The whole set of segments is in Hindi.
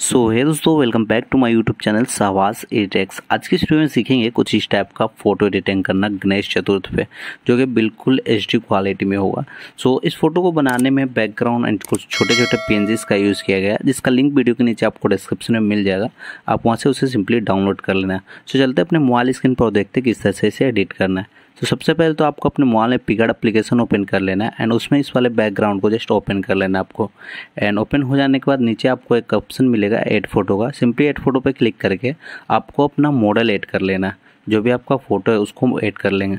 सो है दोस्तों welcome back to my YouTube channel सहवास एटेक्स आज की स्टूडियो में सीखेंगे कुछ इस टाइप का फोटो एडिटिंग करना गणेश चतुर्थ पे जो कि बिल्कुल एच क्वालिटी में होगा सो so, इस फोटो को बनाने में बैकग्राउंड एंड कुछ छोटे छोटे पेंजेस का यूज़ किया गया जिसका लिंक वीडियो के नीचे आपको डिस्क्रिप्शन में मिल जाएगा आप वहाँ से उसे सिंपली डाउनलोड कर लेना है सो so, चलते अपने मोबाइल स्क्रीन पर देखते किस तरह से इसे एडिट करना है तो सबसे पहले तो आपको अपने मोबाइल में पिकड अप्लीकेशन ओपन कर लेना है एंड उसमें इस वाले बैकग्राउंड को जस्ट ओपन कर लेना आपको एंड ओपन हो जाने के बाद नीचे आपको एक ऑप्शन मिलेगा एड फोटो का सिंपली एड फोटो पर क्लिक करके आपको अपना मॉडल ऐड कर लेना है जो भी आपका फ़ोटो है उसको ऐड कर लेंगे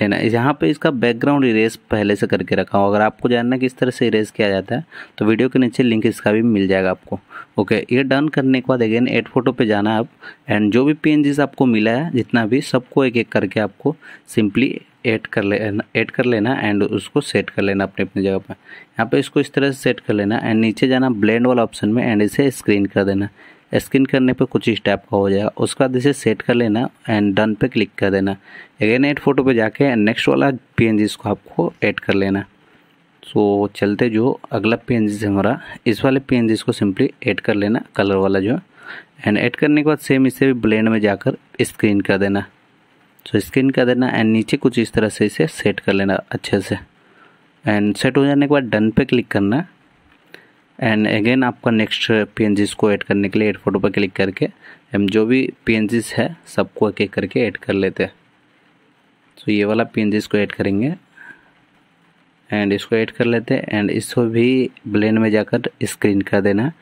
लेना है यहाँ पे इसका बैकग्राउंड इरेज पहले से करके रखा हो अगर आपको जानना है कि इस तरह से इरेज किया जाता है तो वीडियो के नीचे लिंक इसका भी मिल जाएगा आपको ओके ये डन करने के बाद अगेन एड फोटो पे जाना है आप एंड जो भी पी आपको मिला है जितना भी सबको एक एक करके आपको सिंपली एड कर लेना एड कर लेना एंड उसको सेट कर लेना अपने अपनी जगह पर यहाँ पे इसको इस तरह से सेट कर लेना एंड नीचे जाना ब्लेंड वाला ऑप्शन में एंड इसे स्क्रीन कर देना स्किन करने पे कुछ इस टाइप का हो जाएगा उसके बाद इसे सेट कर लेना एंड डन पे क्लिक कर देना अगेन एड फोटो पे जाके एंड नेक्स्ट वाला पी को आपको ऐड कर लेना सो so, चलते जो अगला पी है हमारा इस वाले पी को सिंपली ऐड कर लेना कलर वाला जो एंड ऐड करने के बाद सेम इसे भी ब्लेंड में जाकर स्क्रीन कर देना सो so, स्क्रीन कर देना एंड नीचे कुछ इस तरह से इसे सेट कर लेना अच्छे से एंड सेट हो जाने के बाद डन पे क्लिक करना एंड अगेन आपका नेक्स्ट पी को ऐड करने के लिए एड फोटो पर क्लिक करके हम जो भी पी है सबको एक एक करके ऐड कर लेते हैं तो ये वाला पी को ऐड करेंगे एंड इसको ऐड कर लेते हैं एंड इसको भी ब्लेन में जाकर स्क्रीन कर देना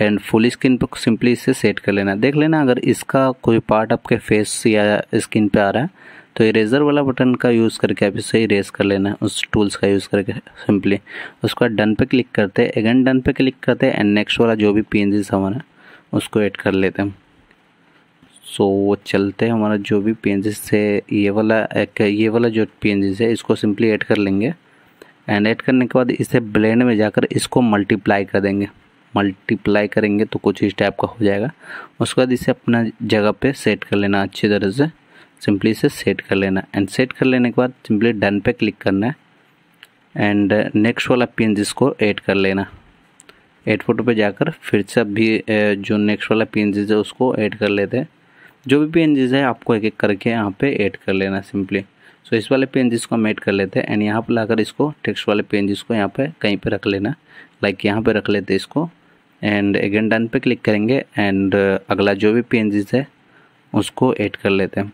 एंड फुल स्क्रीन पर सिंपली इसे सेट कर लेना देख लेना अगर इसका कोई पार्ट आपके फेस या स्किन पे आ रहा है तो इरेजर वाला बटन का यूज़ करके आप इसे इरेज कर लेना है उस टूल्स का यूज़ करके सिंपली उसके बाद डन पे क्लिक करते हैं अगेन डन पे क्लिक करते हैं एंड नेक्स्ट वाला जो भी पी एन जी सामान है उसको ऐड कर लेते हैं सो so, चलते हैं हमारा जो भी पी एन जी से ये वाला एक ये वाला जो पी एन जी से इसको सिंपली ऐड कर लेंगे एंड ऐड करने के बाद इसे ब्लेंड में जाकर इसको मल्टीप्लाई कर देंगे मल्टीप्लाई करेंगे तो कुछ इस टाइप का हो जाएगा उसके बाद इसे अपना जगह पे सेट कर लेना अच्छी तरह से सिंपली इसे सेट कर लेना एंड सेट कर लेने के बाद सिंपली डन पे क्लिक करना है एंड नेक्स्ट वाला पिन जिसको ऐड कर लेना एड फोटो पे जाकर फिर से भी जो नेक्स्ट वाला पी है उसको ऐड कर लेते हैं जो भी पी है आपको एक एक करके यहाँ पे ऐड कर लेना सिंपली सो so, इस वाले पेंजेस को हम ऐड कर लेते हैं एंड यहाँ पर लाकर इसको टेक्स्ट वाले पेंजेस को यहाँ पे कहीं पे रख लेना लाइक यहाँ पे रख लेते हैं इसको एंड अगेन डन पे क्लिक करेंगे एंड अगला जो भी पेंजेस है उसको ऐड कर लेते हैं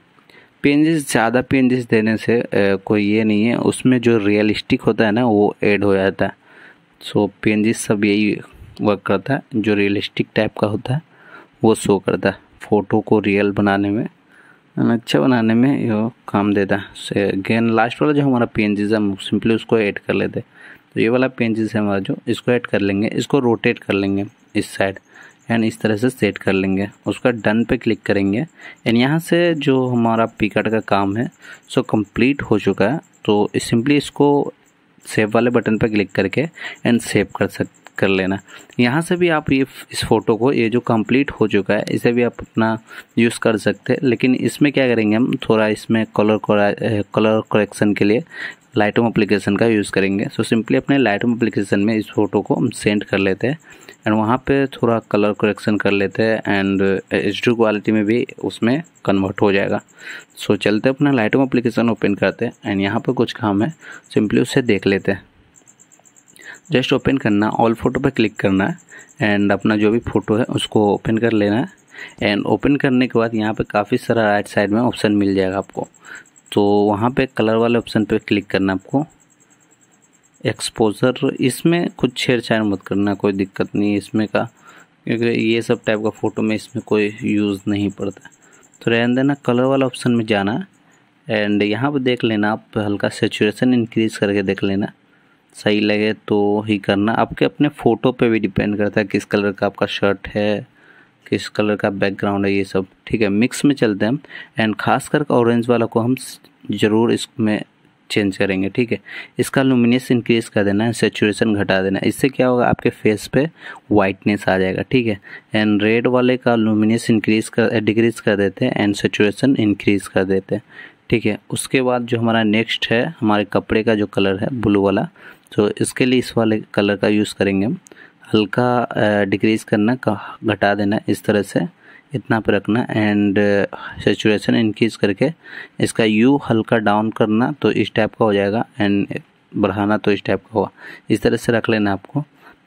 पेंजेस ज़्यादा पेंजेस देने से ए, कोई ये नहीं है उसमें जो रियलिस्टिक होता है ना वो ऐड हो जाता है सो पेंजेस सब यही वर्क करता है जो रियलिस्टिक टाइप का होता है वो शो करता है फ़ोटो को रियल बनाने में अच्छा बनाने में ये काम देता है गेन लास्ट वाला जो हमारा पेंजेस है हम सिंपली उसको ऐड कर लेते हैं तो ये वाला पेंजेस है हमारा जो इसको ऐड कर लेंगे इसको रोटेट कर लेंगे इस साइड एंड इस तरह से सेट कर लेंगे उसका डन पे क्लिक करेंगे एंड यहाँ से जो हमारा पिकट का काम है सो कंप्लीट हो चुका है तो सिंपली इसको सेव वाले बटन पर क्लिक करके एंड सेव कर सकते कर लेना यहाँ से भी आप ये इस फ़ोटो को ये जो कंप्लीट हो चुका है इसे भी आप अपना यूज़ कर सकते हैं लेकिन इसमें क्या करेंगे हम थोड़ा इसमें कलर कलर करेक्शन के लिए लाइटम एप्लीकेशन का यूज़ करेंगे सो so, सिंपली अपने लाइटोम एप्लीकेशन में इस फोटो को हम सेंड कर लेते हैं एंड वहाँ पे थोड़ा कलर करेक्शन कर लेते हैं एंड एच क्वालिटी में भी उसमें कन्वर्ट हो जाएगा सो so, चलते अपना लाइटम एप्लीकेशन ओपन करते हैं एंड यहाँ पर कुछ काम है सिंपली उसे देख लेते हैं जस्ट ओपन करना ऑल फोटो पर क्लिक करना है एंड अपना जो भी फ़ोटो है उसको ओपन कर लेना है एंड ओपन करने के बाद यहाँ पे काफ़ी सारा राइट साइड में ऑप्शन मिल जाएगा आपको तो वहाँ पे कलर वाले ऑप्शन पे क्लिक करना आपको एक्सपोजर इसमें कुछ छेड़छाड़ मत करना कोई दिक्कत नहीं इसमें का क्योंकि ये सब टाइप का फ़ोटो में इसमें कोई यूज़ नहीं पड़ता तो रहने देना कलर वाला ऑप्शन में जाना एंड यहाँ पर देख लेना आप हल्का सेचुरेशन इंक्रीज़ करके देख लेना सही लगे तो ही करना आपके अपने फ़ोटो पे भी डिपेंड करता है किस कलर का आपका शर्ट है किस कलर का बैकग्राउंड है ये सब ठीक है मिक्स में चलते हैं एंड खास कर ऑरेंज वाला को हम ज़रूर इसमें चेंज करेंगे ठीक है इसका लुमिनियस इंक्रीज कर देना है सेचुरेशन घटा देना है इससे क्या होगा आपके फेस पे वाइटनेस आ जाएगा ठीक है एंड रेड वाले का लुमिनियस इंक्रीज कर डिक्रीज कर देते हैं एंड सेचुरेशन इंक्रीज कर देते हैं ठीक है उसके बाद जो हमारा नेक्स्ट है हमारे कपड़े का जो कलर है ब्लू वाला तो इसके लिए इस वाले कलर का यूज़ करेंगे हम हल्का डिक्रीज़ करना घटा देना इस तरह से इतना पर रखना एंड सेचुरेशन इंक्रीज करके इसका यू हल्का डाउन करना तो इस टाइप का हो जाएगा एंड बढ़ाना तो इस टाइप का हुआ इस तरह से रख लेना आपको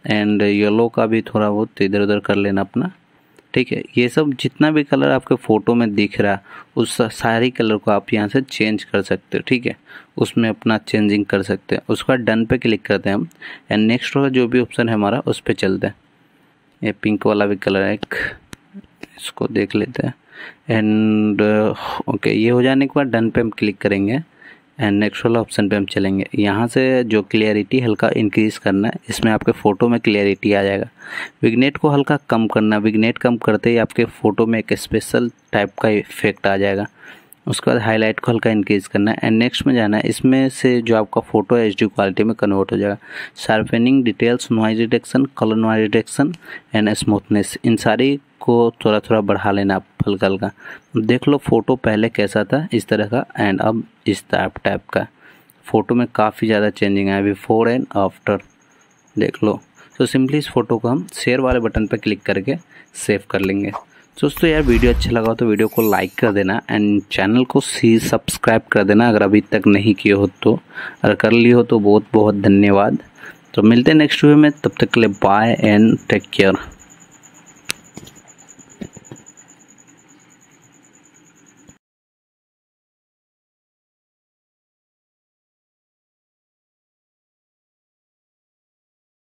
एंड येलो का भी थोड़ा बहुत इधर उधर कर लेना अपना ठीक है ये सब जितना भी कलर आपके फ़ोटो में दिख रहा उस सारी कलर को आप यहाँ से चेंज कर सकते हो ठीक है उसमें अपना चेंजिंग कर सकते हैं उसके बाद डन पे क्लिक करते हैं हम एंड नेक्स्ट वाला जो भी ऑप्शन है हमारा उस पर चलते हैं ये पिंक वाला भी कलर है एक इसको देख लेते हैं एंड ओके ये हो जाने के बाद डन पे हम क्लिक करेंगे एंड नेक्स्ट वाला ऑप्शन पे हम चलेंगे यहाँ से जो क्लियरिटी हल्का इंक्रीज़ करना है इसमें आपके फ़ोटो में क्लियरिटी आ जाएगा विग्नेट को हल्का कम करना विग्नेट कम करते ही आपके फ़ोटो में एक स्पेशल टाइप का इफेक्ट आ जाएगा उसके बाद हाईलाइट को हल्का इंक्रीज करना है एंड नेक्स्ट में जाना है इसमें से जो आपका फोटो है एच क्वालिटी में कन्वर्ट हो जाएगा sharpening details noise detection colour noise detection and smoothness इन सारी को थोड़ा थोड़ा बढ़ा लेना आप हल्का हल्का देख लो फ़ोटो पहले कैसा था इस तरह का एंड अब इस टाइप टाइप का फ़ोटो में काफ़ी ज़्यादा चेंजिंग आया बिफोर एंड आफ्टर देख लो तो सिंपली इस फोटो को हम शेयर वाले बटन पर क्लिक करके सेव कर लेंगे दोस्तों यार वीडियो अच्छा लगा हो तो वीडियो को लाइक कर देना एंड चैनल को सी सब्सक्राइब कर देना अगर अभी तक नहीं किए हो तो अगर कर लिए हो तो बहुत बहुत धन्यवाद तो मिलते हैं नेक्स्ट वीडियो में तब तक के लिए बाय एंड टेक केयर